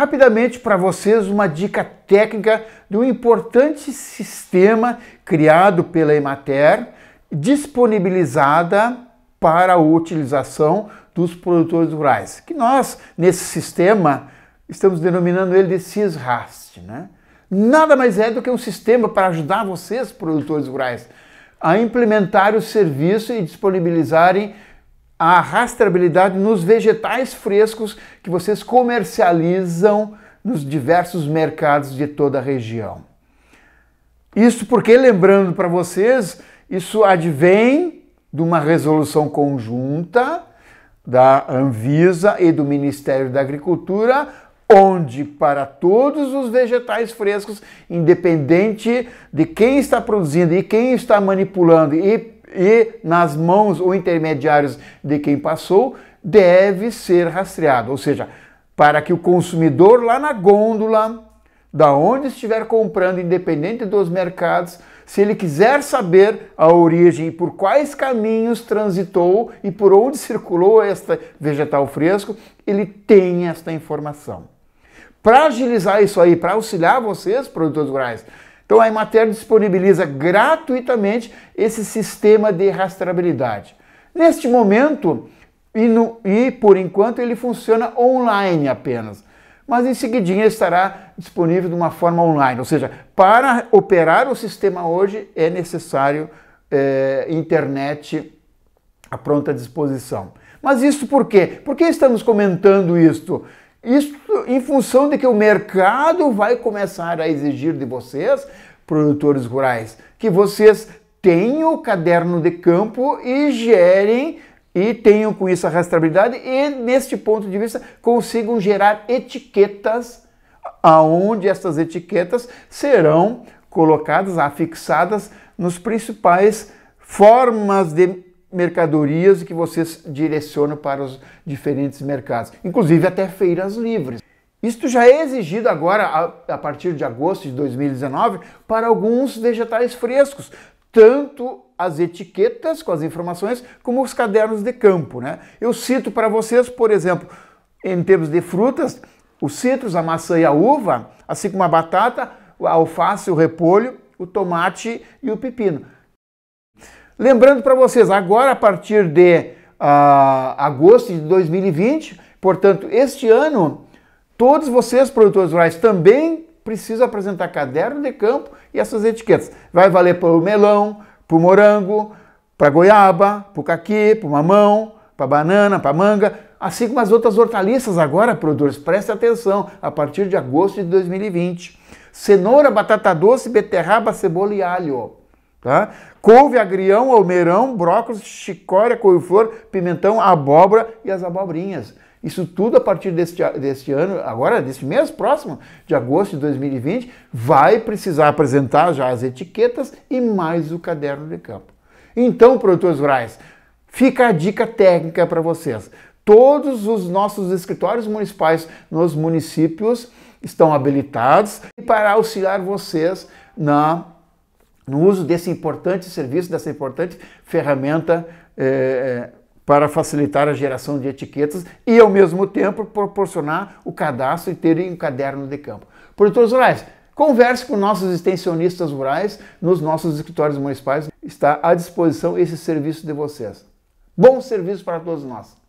rapidamente para vocês uma dica técnica de um importante sistema criado pela Emater, disponibilizada para a utilização dos produtores rurais, que nós, nesse sistema, estamos denominando ele de CISRAST. Né? Nada mais é do que um sistema para ajudar vocês, produtores rurais, a implementar o serviço e disponibilizarem a rastreabilidade nos vegetais frescos que vocês comercializam nos diversos mercados de toda a região. Isso porque, lembrando para vocês, isso advém de uma resolução conjunta da Anvisa e do Ministério da Agricultura, onde para todos os vegetais frescos, independente de quem está produzindo e quem está manipulando e e nas mãos ou intermediários de quem passou, deve ser rastreado, ou seja, para que o consumidor lá na gôndola, da onde estiver comprando, independente dos mercados, se ele quiser saber a origem e por quais caminhos transitou e por onde circulou este vegetal fresco, ele tem esta informação. Para agilizar isso aí, para auxiliar vocês, produtores rurais, então a Emater disponibiliza gratuitamente esse sistema de rastreabilidade. Neste momento, e, no, e, por enquanto ele funciona online apenas. Mas em seguidinha estará disponível de uma forma online. Ou seja, para operar o sistema hoje é necessário é, internet à pronta disposição. Mas isso por quê? Por que estamos comentando isto? Isso em função de que o mercado vai começar a exigir de vocês, produtores rurais, que vocês tenham o caderno de campo e gerem e tenham com isso a rastreabilidade e neste ponto de vista consigam gerar etiquetas aonde essas etiquetas serão colocadas, afixadas nos principais formas de mercadorias que vocês direcionam para os diferentes mercados, inclusive até feiras livres. Isto já é exigido agora, a partir de agosto de 2019, para alguns vegetais frescos, tanto as etiquetas com as informações como os cadernos de campo. Né? Eu cito para vocês, por exemplo, em termos de frutas, os citros, a maçã e a uva, assim como a batata, a alface, o repolho, o tomate e o pepino. Lembrando para vocês, agora a partir de uh, agosto de 2020, portanto, este ano, todos vocês, produtores rurais, também precisam apresentar caderno de campo e essas etiquetas. Vai valer para o melão, para o morango, para a goiaba, para o caqui, para o mamão, para a banana, para a manga, assim como as outras hortaliças agora, produtores, prestem atenção, a partir de agosto de 2020. Cenoura, batata doce, beterraba, cebola e alho. Tá? Couve, agrião, almeirão, brócolis, chicória, couve-flor, pimentão, abóbora e as abobrinhas. Isso tudo a partir deste, deste ano, agora, deste mês próximo, de agosto de 2020, vai precisar apresentar já as etiquetas e mais o caderno de campo. Então, produtores rurais, fica a dica técnica para vocês. Todos os nossos escritórios municipais nos municípios estão habilitados para auxiliar vocês na no uso desse importante serviço, dessa importante ferramenta é, para facilitar a geração de etiquetas e, ao mesmo tempo, proporcionar o cadastro e terem um caderno de campo. Produtores rurais, converse com nossos extensionistas rurais nos nossos escritórios municipais. Está à disposição esse serviço de vocês. Bom serviço para todos nós.